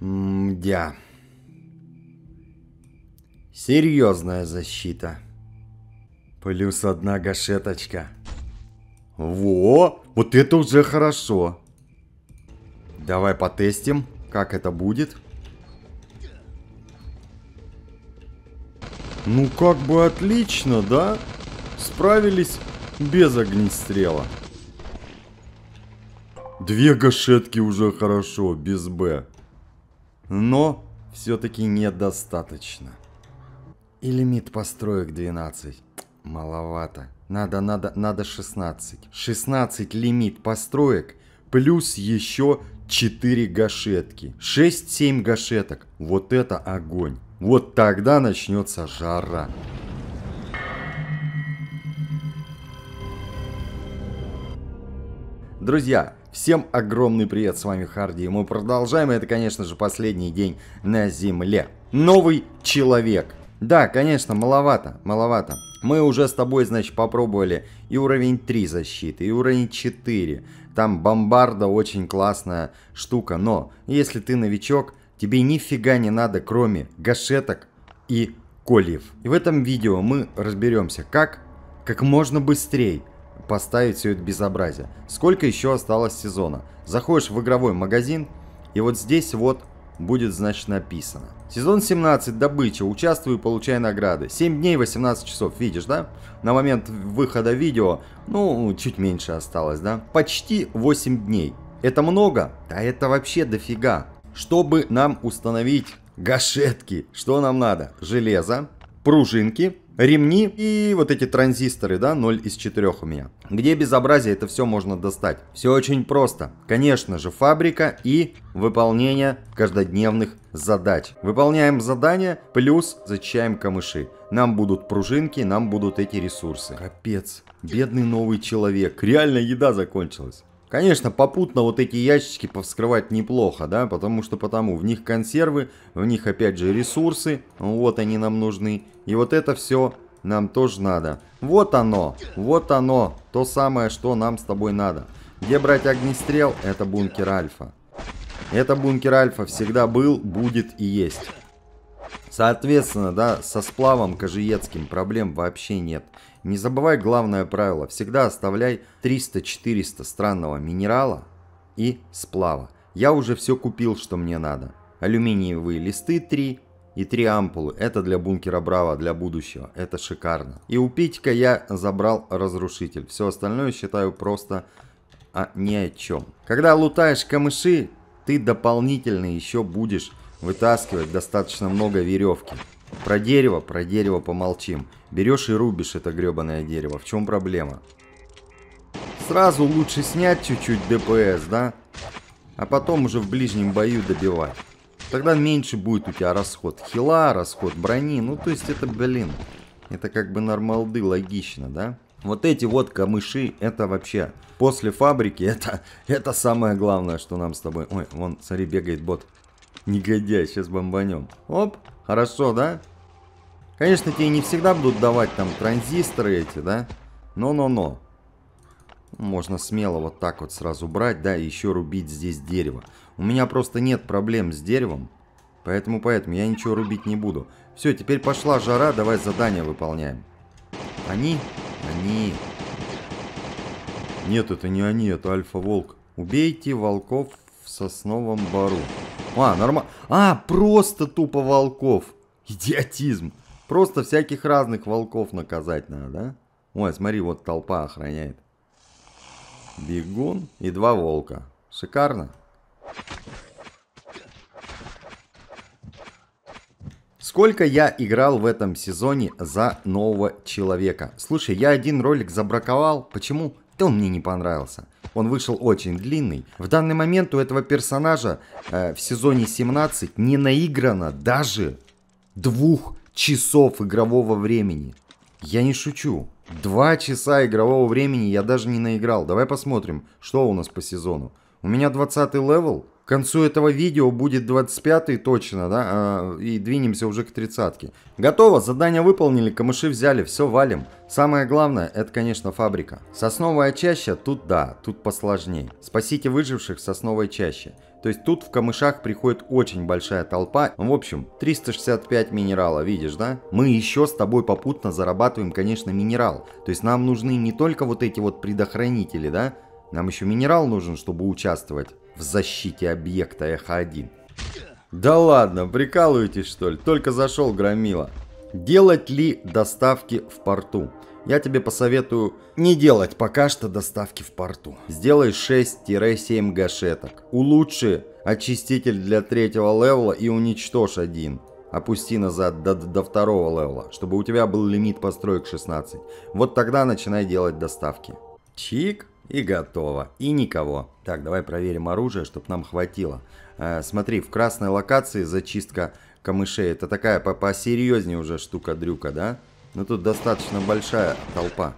Мдя. Серьезная защита. Плюс одна гашеточка. Во! Вот это уже хорошо. Давай потестим, как это будет. Ну как бы отлично, да? Справились без огнестрела. Две гашетки уже хорошо, без Б но все-таки недостаточно. И лимит построек 12. Маловато. Надо, надо, надо 16. 16 лимит построек плюс еще 4 гашетки. 6-7 гашеток. Вот это огонь. Вот тогда начнется жара. Друзья, Всем огромный привет, с вами Харди, и мы продолжаем, это, конечно же, последний день на Земле. Новый человек. Да, конечно, маловато, маловато. Мы уже с тобой, значит, попробовали и уровень 3 защиты, и уровень 4. Там бомбарда очень классная штука, но если ты новичок, тебе нифига не надо, кроме гашеток и кольев. И в этом видео мы разберемся, как как можно быстрее поставить все это безобразие. Сколько еще осталось сезона? Заходишь в игровой магазин, и вот здесь вот будет, значит, написано. Сезон 17, добыча, Участвую, и награды. 7 дней, 18 часов, видишь, да? На момент выхода видео, ну, чуть меньше осталось, да? Почти 8 дней. Это много? Да это вообще дофига. Чтобы нам установить гашетки, что нам надо? Железо, пружинки, ремни и вот эти транзисторы, да, 0 из 4 у меня. Где безобразие это все можно достать? Все очень просто. Конечно же, фабрика и выполнение каждодневных задач. Выполняем задания, плюс зачищаем камыши. Нам будут пружинки, нам будут эти ресурсы. Капец. Бедный новый человек. Реально еда закончилась. Конечно, попутно вот эти ящички повскрывать неплохо, да, потому что потому в них консервы, в них опять же ресурсы, вот они нам нужны. И вот это все нам тоже надо. Вот оно, вот оно, то самое, что нам с тобой надо. Где брать огнестрел? Это бункер Альфа. Это бункер Альфа всегда был, будет и есть. Соответственно, да, со сплавом кожиецким проблем вообще нет. Не забывай главное правило. Всегда оставляй 300-400 странного минерала и сплава. Я уже все купил, что мне надо. Алюминиевые листы 3 и 3 ампулы. Это для бункера Браво, для будущего. Это шикарно. И у Питика я забрал разрушитель. Все остальное считаю просто а, ни о чем. Когда лутаешь камыши, ты дополнительно еще будешь вытаскивать достаточно много веревки. Про дерево, про дерево помолчим. Берешь и рубишь это гребаное дерево. В чем проблема? Сразу лучше снять чуть-чуть ДПС, да? А потом уже в ближнем бою добивать. Тогда меньше будет у тебя расход хила, расход брони. Ну, то есть это, блин, это как бы нормалды, логично, да? Вот эти вот камыши, это вообще после фабрики, это, это самое главное, что нам с тобой... Ой, вон, смотри, бегает бот. Негодяй, сейчас бомбанем. Оп, Хорошо, да? Конечно, тебе не всегда будут давать там транзисторы эти, да? Но-но-но. Можно смело вот так вот сразу брать, да, и еще рубить здесь дерево. У меня просто нет проблем с деревом, поэтому, поэтому я ничего рубить не буду. Все, теперь пошла жара, давай задание выполняем. Они? Они. Нет, это не они, это Альфа-Волк. Убейте волков в сосновом бару. А, нормально. А, просто тупо волков. Идиотизм. Просто всяких разных волков наказать надо, да? Ой, смотри, вот толпа охраняет. Бегун и два волка. Шикарно. Сколько я играл в этом сезоне за нового человека? Слушай, я один ролик забраковал. Почему? Да он мне не понравился. Он вышел очень длинный. В данный момент у этого персонажа э, в сезоне 17 не наиграно даже двух часов игрового времени. Я не шучу. Два часа игрового времени я даже не наиграл. Давай посмотрим, что у нас по сезону. У меня 20 левел, к концу этого видео будет 25 точно, да, а, и двинемся уже к 30 -ке. Готово, задание выполнили, камыши взяли, все валим. Самое главное, это, конечно, фабрика. Сосновая чаща, тут да, тут посложнее. Спасите выживших в сосновой чаще. То есть тут в камышах приходит очень большая толпа. В общем, 365 минерала, видишь, да? Мы еще с тобой попутно зарабатываем, конечно, минерал. То есть нам нужны не только вот эти вот предохранители, да? Нам еще минерал нужен, чтобы участвовать в защите объекта Эхо-1. Да ладно, прикалываетесь что ли? Только зашел Громила. Делать ли доставки в порту? Я тебе посоветую не делать пока что доставки в порту. Сделай 6-7 гашеток. Улучши очиститель для третьего левела и уничтожь один. Опусти назад до, до второго левела, чтобы у тебя был лимит построек 16. Вот тогда начинай делать доставки. Чик. И готово. И никого. Так, давай проверим оружие, чтобы нам хватило. Э, смотри, в красной локации зачистка камышей. Это такая по посерьезнее уже штука-дрюка, да? Но ну, тут достаточно большая толпа.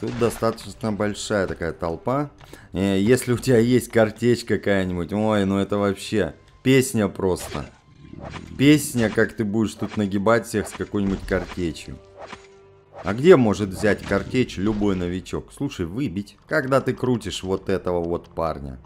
Тут достаточно большая такая толпа. Э, если у тебя есть картечь какая-нибудь, ой, ну это вообще песня просто. Песня, как ты будешь тут нагибать всех с какой-нибудь картечью. А где может взять картечь любой новичок? Слушай, выбить, когда ты крутишь вот этого вот парня.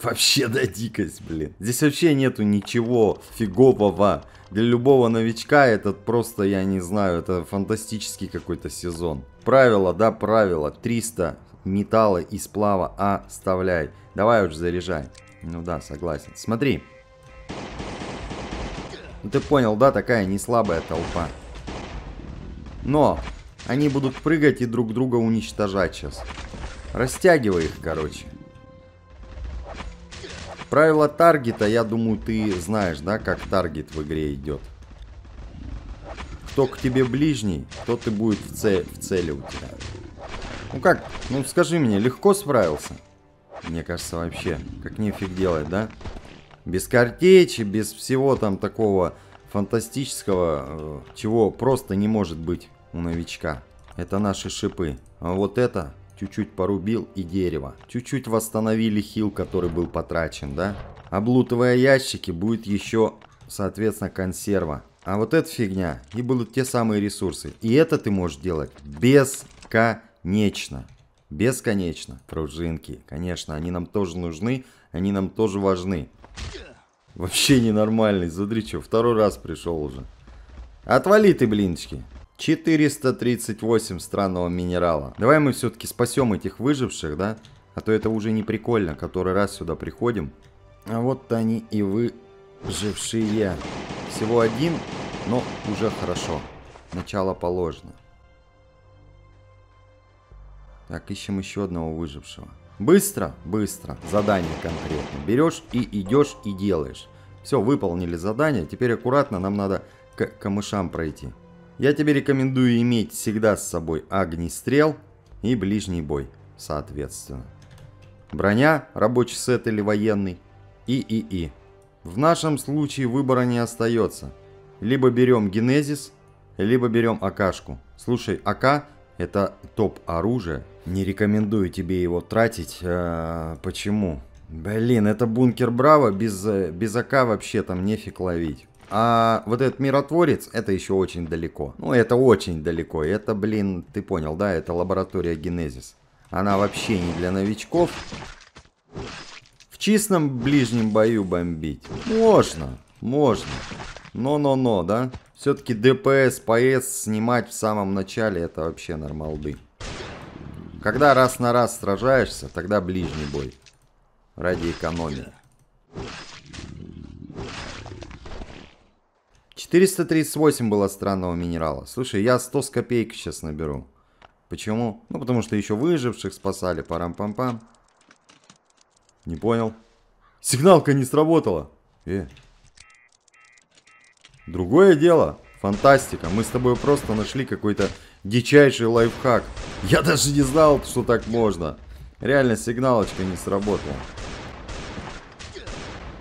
Вообще да дикость, блин. Здесь вообще нету ничего фигового. Для любого новичка этот просто, я не знаю, это фантастический какой-то сезон. Правило, да, правило. 300 металла и сплава оставляй. Давай уж заряжай. Ну да, согласен. Смотри. Ну ты понял, да, такая не слабая толпа. Но они будут прыгать и друг друга уничтожать сейчас. Растягивай их, короче. Правило таргета, я думаю, ты знаешь, да, как таргет в игре идет. Кто к тебе ближний, тот ты будет в, цель, в цели у тебя. Ну как, ну скажи мне, легко справился? Мне кажется, вообще, как нефиг делать, да? Без картечи, без всего там такого фантастического, э, чего просто не может быть у новичка. Это наши шипы. А вот это чуть-чуть порубил и дерево. Чуть-чуть восстановили хил, который был потрачен, да? Облутывая ящики, будет еще, соответственно, консерва. А вот эта фигня, и будут те самые ресурсы. И это ты можешь делать бесконечно. Бесконечно. Пружинки, конечно, они нам тоже нужны, они нам тоже важны. Вообще ненормальный, смотри, что, второй раз пришел уже. Отвали ты, блинчики. 438 странного минерала. Давай мы все-таки спасем этих выживших, да? А то это уже не прикольно, который раз сюда приходим. А вот они и выжившие. Всего один, но уже хорошо. Начало положено. Так, ищем еще одного выжившего. Быстро, быстро, задание конкретно. Берешь и идешь и делаешь. Все, выполнили задание, теперь аккуратно нам надо к камышам пройти. Я тебе рекомендую иметь всегда с собой огнестрел и ближний бой, соответственно. Броня, рабочий сет или военный, и и и. В нашем случае выбора не остается. Либо берем генезис, либо берем акашку. Слушай, АК это топ оружие, не рекомендую тебе его тратить. А, почему? Блин, это бункер Браво, без, э, без АК вообще там нефиг ловить. А вот этот миротворец, это еще очень далеко. Ну, это очень далеко. Это, блин, ты понял, да? Это лаборатория Генезис. Она вообще не для новичков. В чистом ближнем бою бомбить. Можно, можно. Но-но-но, да? Все-таки ДПС, ПС снимать в самом начале, это вообще нормалды. Когда раз на раз сражаешься, тогда ближний бой. Ради экономии. 438 было странного минерала. Слушай, я 100 с копейки сейчас наберу. Почему? Ну, потому что еще выживших спасали. Парам-пам-пам. Не понял. Сигналка не сработала. Э. Другое дело. Фантастика. Мы с тобой просто нашли какой-то дичайший лайфхак. Я даже не знал, что так можно. Реально сигналочка не сработала.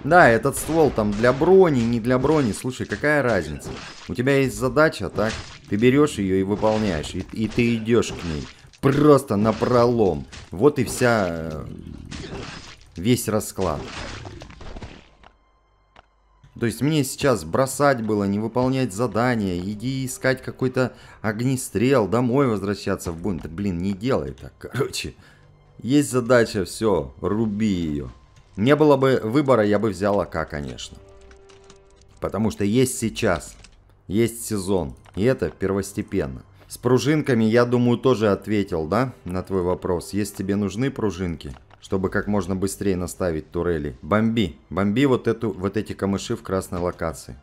Да, этот ствол там для брони, не для брони. Слушай, какая разница? У тебя есть задача, так? Ты берешь ее и выполняешь. И, и ты идешь к ней. Просто напролом. Вот и вся... Э, весь расклад. То есть мне сейчас бросать было, не выполнять задания, иди искать какой-то огнестрел, домой возвращаться в бунт. блин, не делай так, короче. Есть задача, все, руби ее. Не было бы выбора, я бы взял АК, конечно. Потому что есть сейчас, есть сезон, и это первостепенно. С пружинками, я думаю, тоже ответил, да, на твой вопрос. Если тебе нужны пружинки, чтобы как можно быстрее наставить турели. Бомби, бомби вот, эту, вот эти камыши в красной локации.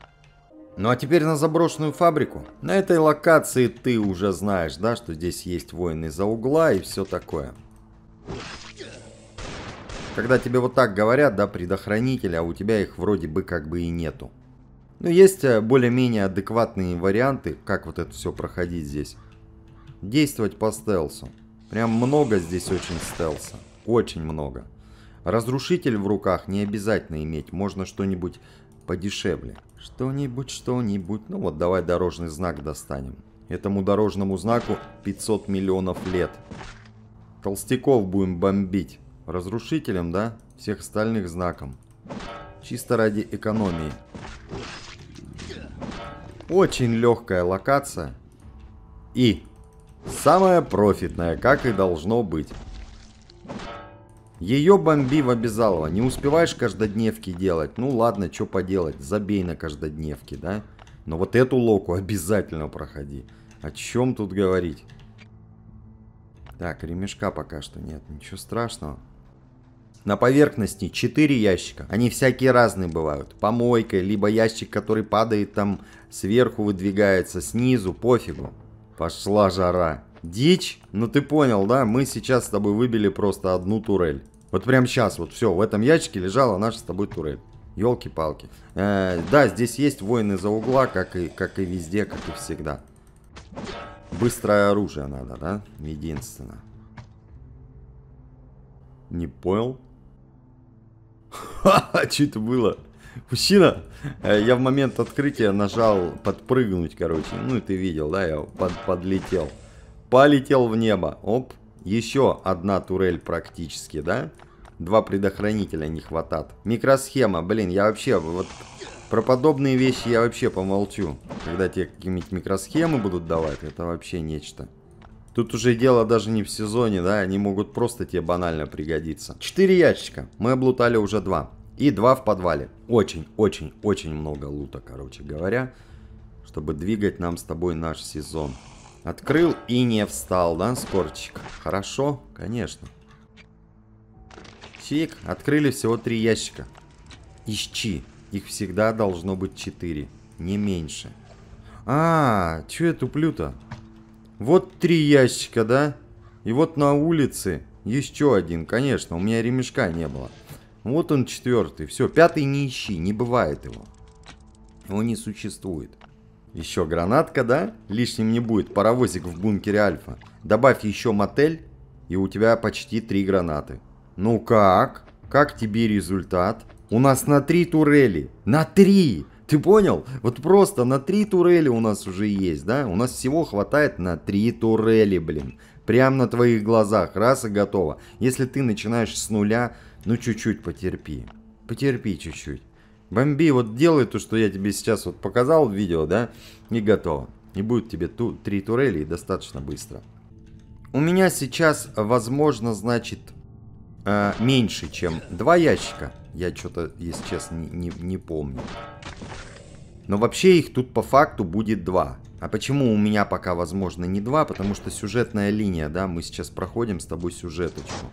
Ну а теперь на заброшенную фабрику. На этой локации ты уже знаешь, да, что здесь есть воины из-за угла и все такое. Когда тебе вот так говорят, да, предохранители, а у тебя их вроде бы как бы и нету. Но ну, есть э, более-менее адекватные варианты, как вот это все проходить здесь. Действовать по стелсу. Прям много здесь очень стелса. Очень много. Разрушитель в руках не обязательно иметь, можно что-нибудь подешевле. Что-нибудь, что-нибудь. Ну вот, давай дорожный знак достанем. Этому дорожному знаку 500 миллионов лет. Толстяков будем бомбить. Разрушителем, да? Всех остальных знаком. Чисто ради экономии. Очень легкая локация. И самая профитная, как и должно быть. Ее бомби в обязалово. Не успеваешь каждодневки делать. Ну ладно, что поделать, забей на каждодневки, да? Но вот эту локу обязательно проходи. О чем тут говорить? Так, ремешка пока что нет, ничего страшного. На поверхности 4 ящика. Они всякие разные бывают. Помойка, либо ящик, который падает там сверху, выдвигается снизу, пофигу. Пошла жара. Дичь, ну ты понял, да? Мы сейчас с тобой выбили просто одну турель. Вот прям сейчас, вот все, в этом ящике лежала наша с тобой турель. Елки-палки. Э, да, здесь есть воины за угла, как и, как и везде, как и всегда. Быстрое оружие надо, да? единственно. Не понял? Ха-ха, что это было? Мужчина, э, я в момент открытия нажал подпрыгнуть, короче. Ну, ты видел, да, я под, подлетел полетел в небо. Оп, еще одна турель практически, да? Два предохранителя не хватает. Микросхема, блин, я вообще вот... Про подобные вещи я вообще помолчу. Когда тебе какие-нибудь микросхемы будут давать, это вообще нечто. Тут уже дело даже не в сезоне, да, они могут просто тебе банально пригодиться. Четыре ящика, мы облутали уже два. И два в подвале. Очень-очень-очень много лута, короче говоря, чтобы двигать нам с тобой наш сезон. Открыл и не встал, да, скорчик? Хорошо, конечно. Чик, открыли всего три ящика. Ищи. Их всегда должно быть четыре, не меньше. А, чё я туплю-то? Вот три ящика, да? И вот на улице еще один, конечно, у меня ремешка не было. Вот он четвертый, все, пятый не ищи, не бывает его. Его не существует. Еще гранатка, да? Лишним не будет. Паровозик в бункере Альфа. Добавь еще мотель, и у тебя почти три гранаты. Ну как? Как тебе результат? У нас на три турели. На три! Ты понял? Вот просто на три турели у нас уже есть, да? У нас всего хватает на три турели, блин. Прям на твоих глазах. Раз и готово. Если ты начинаешь с нуля, ну чуть-чуть потерпи. Потерпи чуть-чуть. Бомби, вот делай то, что я тебе сейчас вот показал в видео, да, и готово. И будет тебе ту, три турели достаточно быстро. У меня сейчас, возможно, значит, э, меньше, чем два ящика. Я что-то, если честно, не, не, не помню. Но вообще их тут по факту будет два. А почему у меня пока, возможно, не два? Потому что сюжетная линия, да, мы сейчас проходим с тобой сюжеточку.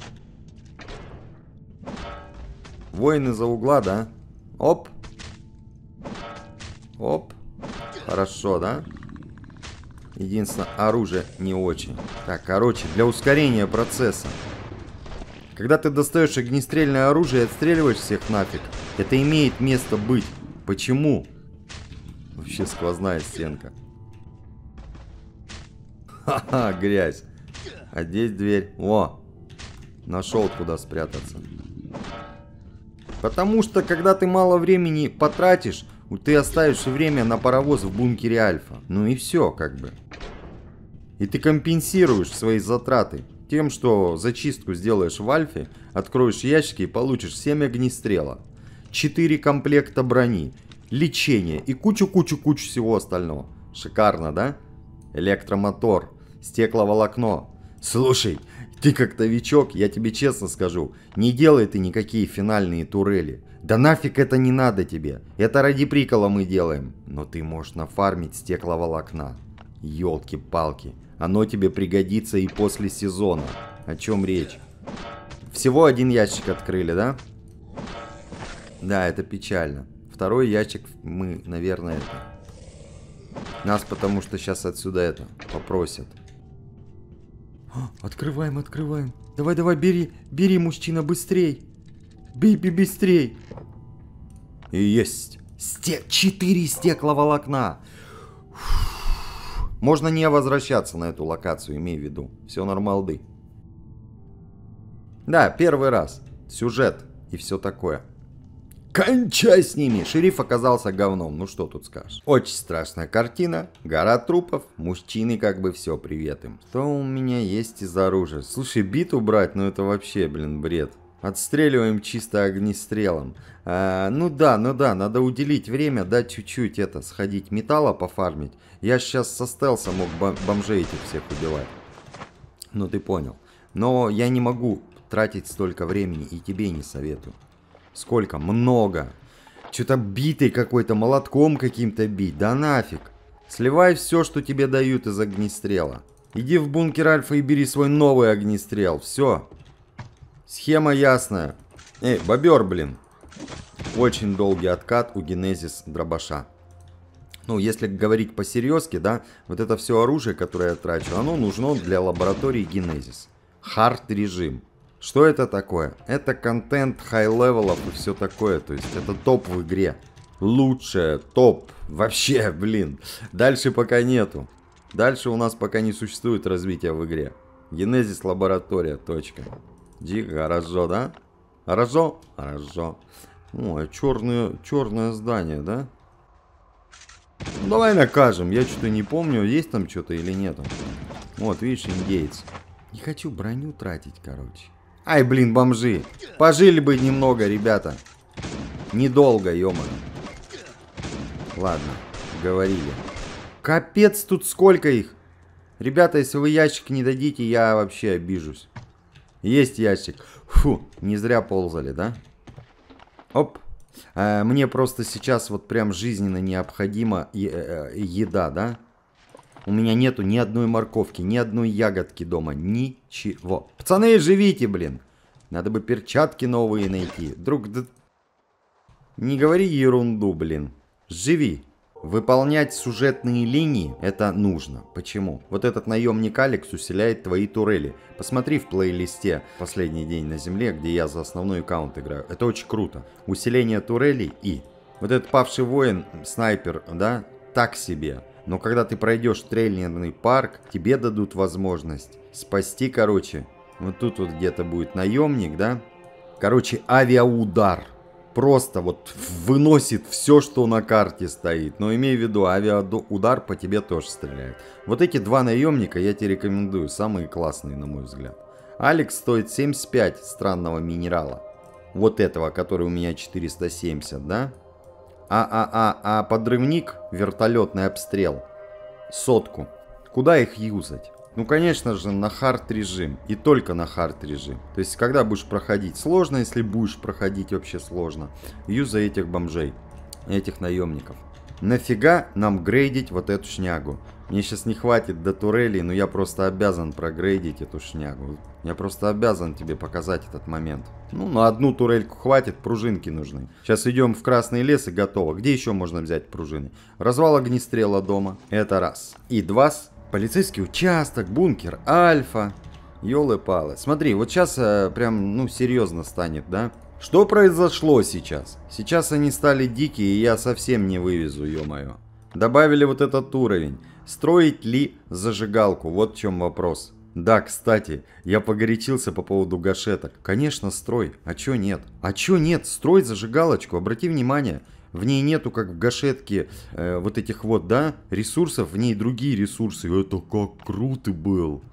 Воины за угла, да? Оп. Оп. Хорошо, да? Единственное, оружие не очень. Так, короче, для ускорения процесса. Когда ты достаешь огнестрельное оружие и отстреливаешь всех нафиг, это имеет место быть. Почему? Вообще сквозная стенка. Ха-ха, грязь. А здесь дверь. О, нашел куда спрятаться. Потому что, когда ты мало времени потратишь, ты оставишь время на паровоз в бункере Альфа. Ну и все, как бы. И ты компенсируешь свои затраты тем, что зачистку сделаешь в Альфе, откроешь ящики и получишь 7 огнестрела, 4 комплекта брони, лечение и кучу-кучу-кучу всего остального. Шикарно, да? Электромотор, стекловолокно. Слушай, ты как новичок, я тебе честно скажу, не делай ты никакие финальные турели. Да нафиг это не надо тебе, это ради прикола мы делаем. Но ты можешь нафармить стекловолокна. Ёлки-палки, оно тебе пригодится и после сезона. О чем речь? Всего один ящик открыли, да? Да, это печально. Второй ящик мы, наверное, это. Нас потому что сейчас отсюда это попросят. Открываем, открываем. Давай, давай, бери, бери, мужчина, быстрей. Бей, бей, быстрей. И есть. Сте четыре стекловолокна. Фу. Можно не возвращаться на эту локацию, имей в виду. Все нормалды. Да, первый раз. Сюжет и все такое. «Кончай с ними!» Шериф оказался говном, ну что тут скажешь. Очень страшная картина, гора трупов, мужчины как бы все, привет им. Что у меня есть из оружия? Слушай, биту брать, ну это вообще, блин, бред. Отстреливаем чисто огнестрелом. А, ну да, ну да, надо уделить время, да, чуть-чуть это, сходить металла пофармить. Я сейчас со стелса мог бомжей этих всех убивать. Ну ты понял. Но я не могу тратить столько времени и тебе не советую. Сколько? Много. Что-то битый какой-то, молотком каким-то бить. Да нафиг. Сливай все, что тебе дают из огнестрела. Иди в бункер Альфа и бери свой новый огнестрел. Все. Схема ясная. Эй, бобер, блин. Очень долгий откат у генезис дробаша. Ну, если говорить по-серьезки, да, вот это все оружие, которое я трачу, оно нужно для лаборатории генезис. Хард режим. Что это такое? Это контент хай-левелов и все такое. То есть это топ в игре. Лучшее, топ. Вообще, блин. Дальше пока нету. Дальше у нас пока не существует развития в игре. Генезис лаборатория. Точка. Ди, хорошо, да? Хорошо? Хорошо. Ой, а черное, черное здание, да? давай накажем. Я что-то не помню, есть там что-то или нету. Вот, видишь, индейец. Не хочу броню тратить, короче. Ай, блин, бомжи. Пожили бы немного, ребята. Недолго, -мо. Ладно, говорили. Капец, тут сколько их. Ребята, если вы ящик не дадите, я вообще обижусь. Есть ящик. Фу, не зря ползали, да? Оп. Э, мне просто сейчас вот прям жизненно необходима э, еда, да? У меня нету ни одной морковки, ни одной ягодки дома, ничего. Пацаны, живите, блин! Надо бы перчатки новые найти. Друг, Не говори ерунду, блин. Живи. Выполнять сюжетные линии – это нужно. Почему? Вот этот наемник Алекс усиляет твои турели. Посмотри в плейлисте «Последний день на земле», где я за основной аккаунт играю. Это очень круто. Усиление турелей и... Вот этот павший воин, снайпер, да, так себе. Но когда ты пройдешь трейлерный парк, тебе дадут возможность спасти, короче, вот тут вот где-то будет наемник, да? Короче, авиаудар. Просто вот выносит все, что на карте стоит. Но имей в виду, авиаудар по тебе тоже стреляет. Вот эти два наемника я тебе рекомендую. Самые классные, на мой взгляд. Алекс стоит 75 странного минерала. Вот этого, который у меня 470, да? А-а-а, а подрывник, вертолетный обстрел. Сотку. Куда их юзать? Ну, конечно же, на хард режим. И только на хард режим. То есть, когда будешь проходить сложно, если будешь проходить вообще сложно, юза этих бомжей, этих наемников. Нафига нам грейдить вот эту шнягу? Мне сейчас не хватит до турелей, но я просто обязан прогрейдить эту шнягу. Я просто обязан тебе показать этот момент. Ну, на одну турельку хватит, пружинки нужны. Сейчас идем в Красный лес и готово. Где еще можно взять пружины? Развал огнестрела дома. Это раз. И два. Полицейский участок, бункер Альфа. Ёлы-палы. Смотри, вот сейчас э, прям, ну, серьезно станет, да? Что произошло сейчас? Сейчас они стали дикие, и я совсем не вывезу, ё-моё. Добавили вот этот уровень. Строить ли зажигалку? Вот в чем вопрос. Да, кстати, я погорячился по поводу гашеток. Конечно, строй. А чё нет? А чё нет? Строй зажигалочку, обрати внимание. В ней нету, как в гашетке, э, вот этих вот, да, ресурсов, в ней другие ресурсы. Это как круто был.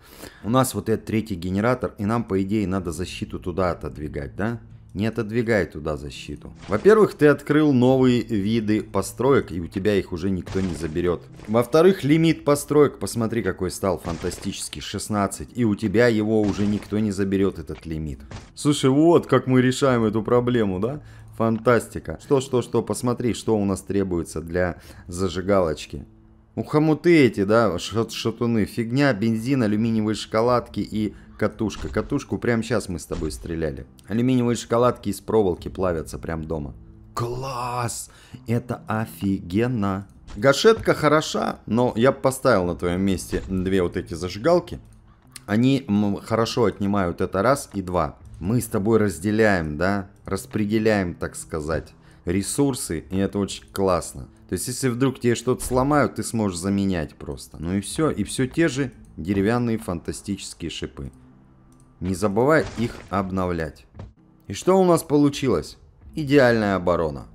У нас вот этот третий генератор, и нам, по идее, надо защиту туда отодвигать, да? Не отодвигай туда защиту. Во-первых, ты открыл новые виды построек, и у тебя их уже никто не заберет. Во-вторых, лимит построек, посмотри, какой стал фантастический, 16. И у тебя его уже никто не заберет, этот лимит. Слушай, вот как мы решаем эту проблему, да? Фантастика. Что-что-что, посмотри, что у нас требуется для зажигалочки. У хомуты эти, да, шатуны, фигня, бензин, алюминиевые шоколадки и катушка. Катушку прямо сейчас мы с тобой стреляли. Алюминиевые шоколадки из проволоки плавятся прям дома. Класс! Это офигенно! Гашетка хороша, но я бы поставил на твоем месте две вот эти зажигалки. Они хорошо отнимают это раз и два. Мы с тобой разделяем, да? Распределяем, так сказать, ресурсы, и это очень классно. То есть, если вдруг тебе что-то сломают, ты сможешь заменять просто. Ну и все, и все те же деревянные фантастические шипы не забывая их обновлять. И что у нас получилось? Идеальная оборона.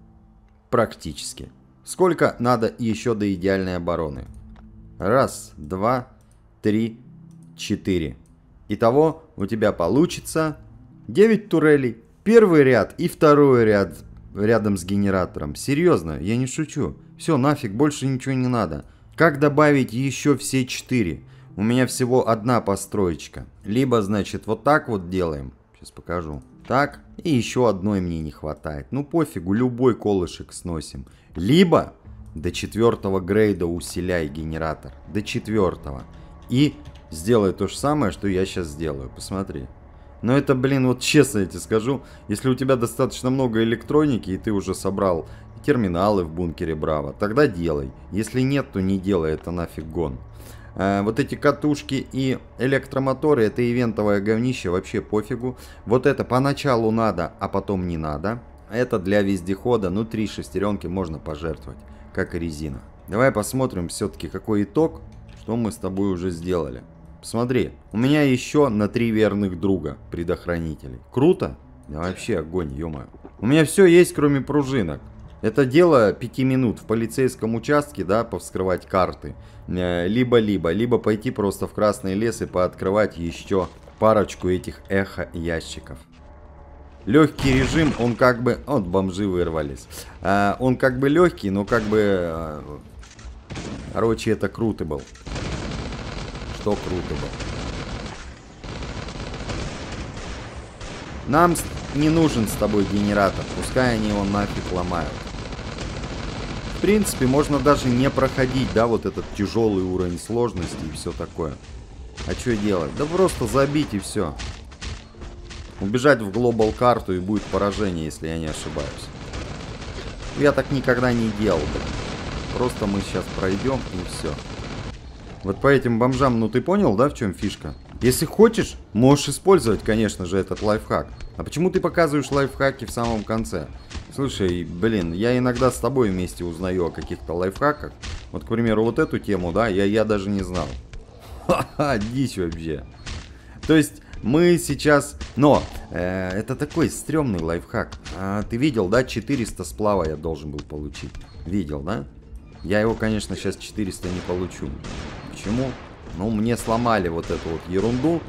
Практически. Сколько надо еще до идеальной обороны? Раз, два, три, четыре. Итого у тебя получится 9 турелей. Первый ряд и второй ряд рядом с генератором. Серьезно, я не шучу. Все, нафиг, больше ничего не надо. Как добавить еще все четыре? У меня всего одна построечка. Либо, значит, вот так вот делаем. Сейчас покажу. Так. И еще одной мне не хватает. Ну пофигу, любой колышек сносим. Либо до четвертого грейда усиляй генератор. До четвертого. И сделай то же самое, что я сейчас сделаю. Посмотри. Но это, блин, вот честно я тебе скажу, если у тебя достаточно много электроники, и ты уже собрал терминалы в бункере Браво, тогда делай. Если нет, то не делай, это нафиг гон. Э, вот эти катушки и электромоторы, это ивентовое говнище, вообще пофигу. Вот это поначалу надо, а потом не надо. Это для вездехода, ну три шестеренки можно пожертвовать, как и резина. Давай посмотрим все-таки какой итог, что мы с тобой уже сделали. Смотри, у меня еще на три верных друга предохранителей. Круто? Да вообще огонь, ё -моё. У меня все есть, кроме пружинок. Это дело 5 минут в полицейском участке, да, повскрывать карты. Э, либо-либо, либо пойти просто в красный лес и пооткрывать еще парочку этих эхо-ящиков. Легкий режим, он как бы... Вот бомжи вырвались. А, он как бы легкий, но как бы... Э, короче, это круто был. Что круто был. Нам не нужен с тобой генератор. Пускай они его нафиг ломают в принципе, можно даже не проходить, да, вот этот тяжелый уровень сложности и все такое. А что делать? Да просто забить и все. Убежать в глобал карту и будет поражение, если я не ошибаюсь. Я так никогда не делал, блин. Просто мы сейчас пройдем и все. Вот по этим бомжам, ну ты понял, да, в чем фишка? Если хочешь, можешь использовать, конечно же, этот лайфхак. А почему ты показываешь лайфхаки в самом конце? Слушай, блин, я иногда с тобой вместе узнаю о каких-то лайфхаках. Вот, к примеру, вот эту тему, да, я, я даже не знал. Ха-ха, дичь вообще. То есть, мы сейчас... Но, э, это такой стрёмный лайфхак. А, ты видел, да, 400 сплава я должен был получить. Видел, да? Я его, конечно, сейчас 400 не получу. Почему? Ну, мне сломали вот эту вот ерунду.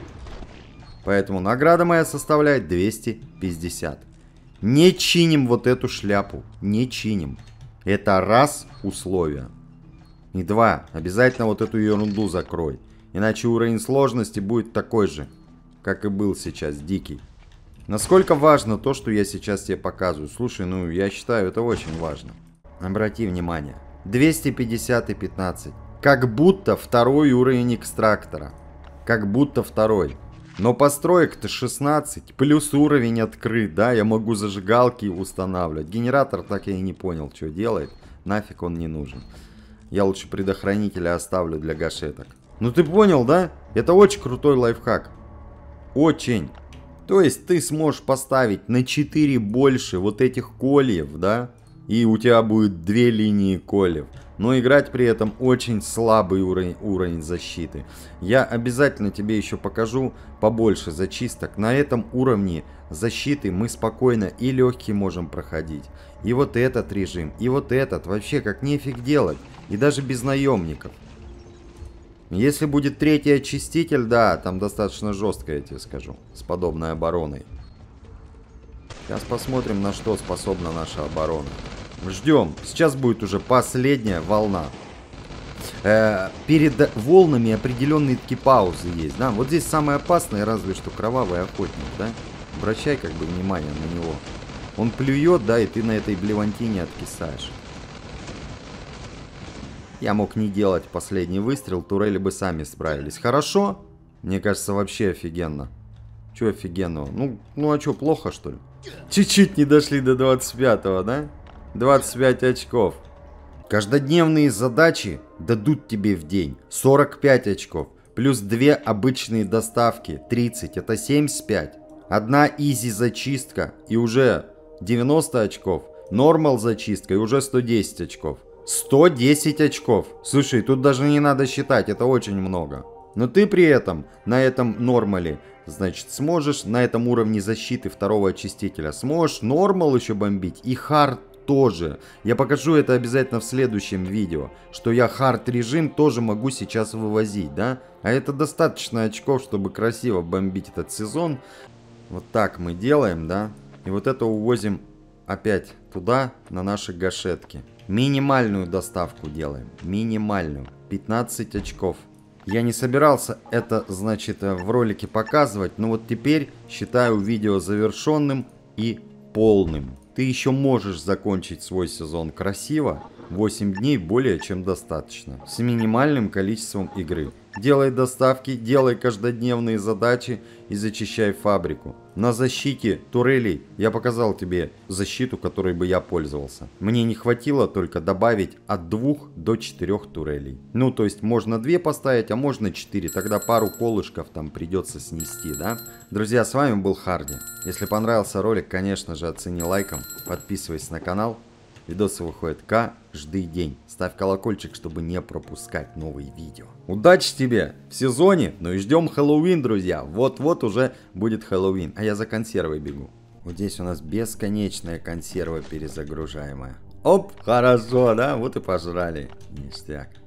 Поэтому награда моя составляет 250. Не чиним вот эту шляпу. Не чиним. Это раз условие. И два. Обязательно вот эту ерунду закрой. Иначе уровень сложности будет такой же, как и был сейчас, дикий. Насколько важно то, что я сейчас тебе показываю? Слушай, ну я считаю, это очень важно. Обрати внимание. 250 и 15. Как будто второй уровень экстрактора. Как будто второй. Но построек-то 16, плюс уровень открыт, да, я могу зажигалки устанавливать. Генератор так я и не понял, что делает. Нафиг он не нужен. Я лучше предохранителя оставлю для гашеток. Ну ты понял, да? Это очень крутой лайфхак. Очень. То есть ты сможешь поставить на 4 больше вот этих кольев, да? И у тебя будет две линии кольев но играть при этом очень слабый уровень, уровень защиты. Я обязательно тебе еще покажу побольше зачисток. На этом уровне защиты мы спокойно и легкий можем проходить. И вот этот режим, и вот этот. Вообще как нефиг делать. И даже без наемников. Если будет третий очиститель, да, там достаточно жестко, я тебе скажу, с подобной обороной. Сейчас посмотрим, на что способна наша оборона. Ждем. Сейчас будет уже последняя волна. Э, перед волнами определенные таки паузы есть, да? Вот здесь самое опасное, разве что кровавый охотник, да? Обращай как бы внимание на него. Он плюет, да, и ты на этой блевантине откисаешь. Я мог не делать последний выстрел, турели бы сами справились. Хорошо? Мне кажется, вообще офигенно. Че офигенного? Ну, ну а что, плохо что ли? Чуть-чуть не дошли до 25-го, да? 25 очков. Каждодневные задачи дадут тебе в день 45 очков, плюс 2 обычные доставки 30, это 75. Одна изи зачистка и уже 90 очков, нормал зачистка и уже 110 очков. 110 очков. Слушай, тут даже не надо считать, это очень много. Но ты при этом на этом нормале, значит, сможешь на этом уровне защиты второго очистителя, сможешь нормал еще бомбить и хард тоже. Я покажу это обязательно в следующем видео, что я хард режим тоже могу сейчас вывозить, да? А это достаточно очков, чтобы красиво бомбить этот сезон. Вот так мы делаем, да? И вот это увозим опять туда, на наши гашетки. Минимальную доставку делаем, минимальную, 15 очков. Я не собирался это, значит, э, в ролике показывать, но вот теперь считаю видео завершенным и полным. Ты еще можешь закончить свой сезон красиво, 8 дней более чем достаточно, с минимальным количеством игры. Делай доставки, делай каждодневные задачи и зачищай фабрику. На защите турелей я показал тебе защиту, которой бы я пользовался. Мне не хватило только добавить от двух до четырех турелей. Ну, то есть можно две поставить, а можно четыре. Тогда пару колышков там придется снести, да? Друзья, с вами был Харди. Если понравился ролик, конечно же, оцени лайком. Подписывайся на канал. Видосы выходят каждый день. Ставь колокольчик, чтобы не пропускать новые видео. Удачи тебе в сезоне, ну и ждем Хэллоуин, друзья. Вот-вот уже будет Хэллоуин, а я за консервой бегу. Вот здесь у нас бесконечная консерва перезагружаемая. Оп, хорошо, да? Вот и пожрали. Ништяк.